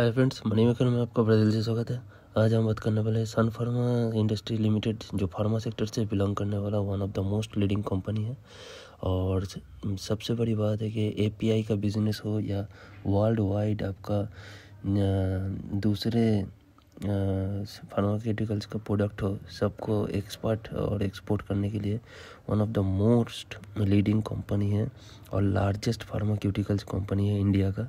hi friends money maker में आपका बड़े दिल से स्वागत है आज हम बात करने वाले सन फार्मा इंडस्ट्री लिमिटेड जो फार्मा सेक्टर से बिलोंग करने वाला one of the most leading company है और सबसे बड़ी बात है कि एपीआई का बिजनेस हो या वर्ल्ड वाइड आपका दूसरे फार्माक्यूटिकल्स का प्रोडक्ट हो सबको एक्सपर्ट और एक्सपोर्ट करने के लिए one of the most leading company है और लार्जेस्ट फार्माक्यूटिकल्स कंपनी है इंडिया का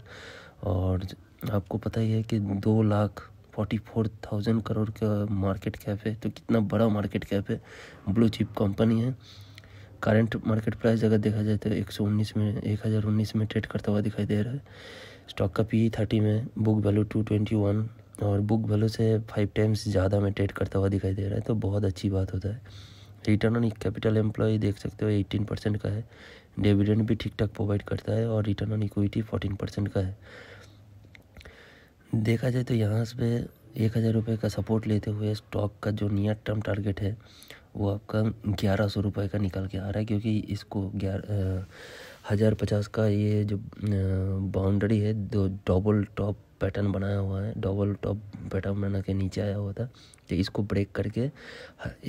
और आपको पता ही है कि दो lakh forty four thousand crore का मार्केट कैप है तो कितना बड़ा मार्केट कैप है ब्लू चिप कंपनी है करंट मार्केट प्राइस अगर देखा जाए तो एक सौ उन्नीस में एक हज़ार उन्नीस में ट्रेड करता हुआ दिखाई दे रहा है स्टॉक का पी e थर्टी में book value two twenty one और बुक वैल्यू से फाइव टाइम्स ज़्यादा में ट्रेड करता हुआ दिखाई दे रहा है तो बहुत अच्छी बात होता है रिटर्न ऑन कैपिटल एम्प्लॉय देख सकते हो एटीन परसेंट का है डिविडेंड भी ठीक ठाक प्रोवाइड करता है और return on equity fourteen percent का है देखा जाए तो यहाँ से एक हज़ार रुपये का सपोर्ट लेते हुए स्टॉक का जो नियर टर्म टारगेट है वो आपका ग्यारह सौ रुपये का निकल के आ रहा है क्योंकि इसको ग्यारह हज़ार पचास का ये जो बाउंड्री है दो डबल टॉप पैटर्न बनाया हुआ है डबल टॉप पैटर्न बना के नीचे आया हुआ था तो इसको ब्रेक करके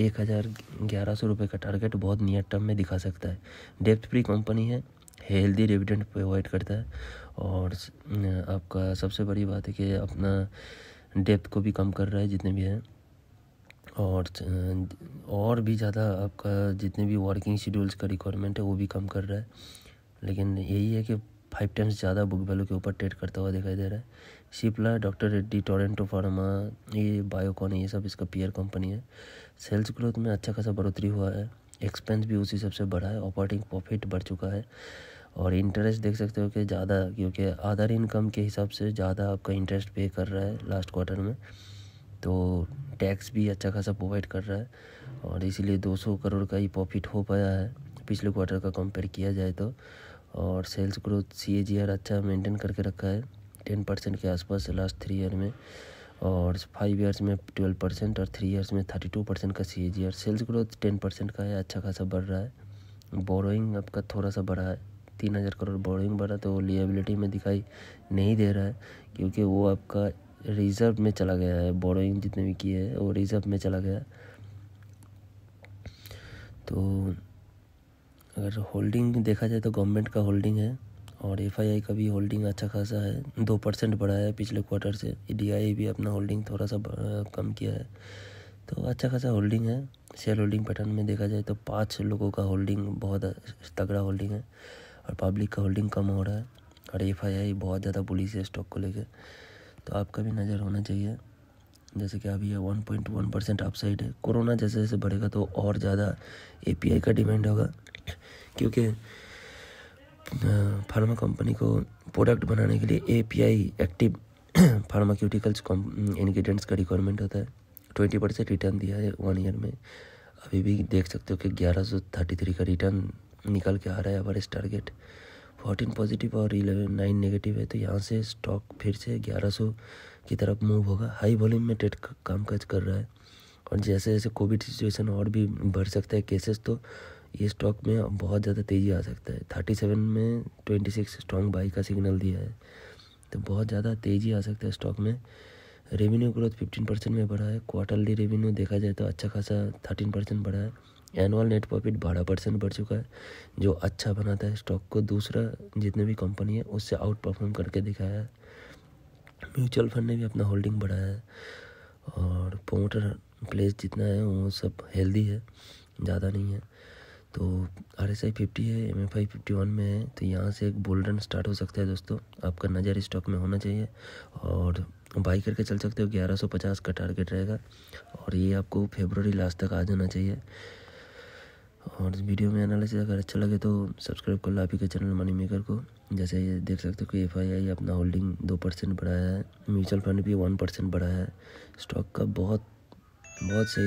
एक हज़ार ग्यारह सौ रुपये का टारगेट बहुत नियर टर्म में दिखा सकता है डेप्थ फ्री कंपनी है हेल्दी डिविडेंड प्रोवाइड करता है और आपका सबसे बड़ी बात है कि अपना डेप्थ को भी कम कर रहा है जितने भी हैं और और भी ज़्यादा आपका जितने भी वर्किंग शेड्यूल्स का रिक्वायरमेंट है वो भी कम कर रहा है लेकिन यही है कि फाइव टाइम्स ज़्यादा बुक वैल्यू के ऊपर ट्रेड करता हुआ दिखाई दे रहा है Cipla doctor Reddy Torrent Pharma ये बायोकॉन ये सब इसका पीयर कंपनी है सेल्स ग्रोथ में अच्छा खासा बढ़ोतरी हुआ है एक्सपेंस भी उसी सबसे बढ़ा है ऑपरेटिंग प्रॉफिट बढ़ चुका है और इंटरेस्ट देख सकते हो कि ज़्यादा क्योंकि अदर इनकम के हिसाब से ज़्यादा आपका इंटरेस्ट पे कर रहा है लास्ट क्वार्टर में तो टैक्स भी अच्छा खासा प्रोवाइड कर रहा है और इसीलिए 200 करोड़ का ही प्रॉफिट हो पाया है पिछले क्वार्टर का कंपेयर किया जाए तो और सेल्स ग्रोथ सी अच्छा मेंटेन करके रखा है टेन परसेंट के आसपास लास्ट थ्री ईयर में और फाइव इयर्स में ट्वेल्व परसेंट और थ्री इयर्स में थर्टी टू परसेंट का C sales growth ten percent का है अच्छा खासा बढ़ रहा है बोरोइंग आपका थोड़ा सा बढ़ा है तीन हज़ार करोड़ बोरिंग बढ़ा तो वो लियाबिलिटी में दिखाई नहीं दे रहा है क्योंकि वो आपका रिज़र्व में चला गया है बोरोइंग जितने भी किए हैं वो रिज़र्व में चला गया तो अगर होल्डिंग देखा जाए तो गवर्नमेंट का होल्डिंग है और एफ का भी होल्डिंग अच्छा खासा है दो परसेंट बढ़ा है पिछले क्वार्टर से डी e भी अपना होल्डिंग थोड़ा सा कम किया है तो अच्छा खासा होल्डिंग है शेयर होल्डिंग पैटर्न में देखा जाए तो पाँच लोगों का होल्डिंग बहुत तगड़ा होल्डिंग है और पब्लिक का होल्डिंग कम हो रहा है और एफ बहुत ज़्यादा पुलिस है स्टॉक को लेकर तो आपका भी नज़र होना चाहिए जैसे कि अभी one point one percent upside है कोरोना जैसे जैसे बढ़ेगा तो और ज़्यादा ए का डिमांड होगा क्योंकि फार्मा कंपनी को प्रोडक्ट बनाने के लिए ए एक्टिव फार्माक्यूटिकल्स इन्ग्रीडियंट्स का रिक्वायरमेंट होता है ट्वेंटी परसेंट रिटर्न दिया है वन ईयर में अभी भी देख सकते हो कि ग्यारह सौ थर्टी थ्री का रिटर्न निकल के आ रहा है एवरेज टारगेट फोर्टीन पॉजिटिव और इलेवन नाइन नेगेटिव है तो यहाँ से स्टॉक फिर से ग्यारह सौ की तरफ मूव होगा हाई वॉल्यूम में ट्रेड काम काज कर रहा है और जैसे जैसे कोविड सिचुएशन और भी बढ़ सकता है केसेस तो ये स्टॉक में बहुत ज़्यादा तेज़ी आ सकता है थर्टी सेवन में ट्वेंटी सिक्स स्ट्रॉन्ग बाई का सिग्नल दिया है तो बहुत ज़्यादा तेज़ी आ सकता है स्टॉक में रेवेन्यू ग्रोथ फिफ्टीन परसेंट में बढ़ा है क्वार्टरली रेवेन्यू देखा जाए तो अच्छा खासा थर्टीन परसेंट बढ़ा है एनुअल नेट प्रॉफिट बारह परसेंट बढ़ चुका है जो अच्छा बनाता है स्टॉक को दूसरा जितने भी कंपनी है उससे आउट परफॉर्म करके दिखाया है म्यूचुअल फंड ने भी अपना होल्डिंग बढ़ाया है और प्रोमोटर प्लेस जितना है वो सब हेल्दी है ज़्यादा नहीं है तो आर एस आई फिफ्टी है M F I fifty one में है तो यहाँ से एक बोल्डन स्टार्ट हो सकता है दोस्तों आपका नज़र स्टॉक में होना चाहिए और बाई करके चल सकते हो ग्यारह सौ पचास का टारगेट रहेगा और ये आपको फेबररी लास्ट तक आ जाना चाहिए और इस वीडियो में एनालिसिस अगर अच्छा लगे तो सब्सक्राइब कर लो आप ही के चैनल मनी मेकर को जैसे ये देख सकते हो कि एफ अपना होल्डिंग दो परसेंट बढ़ाया है म्यूचुअल फंड भी वन परसेंट बढ़ाया है स्टॉक का बहुत बहुत सही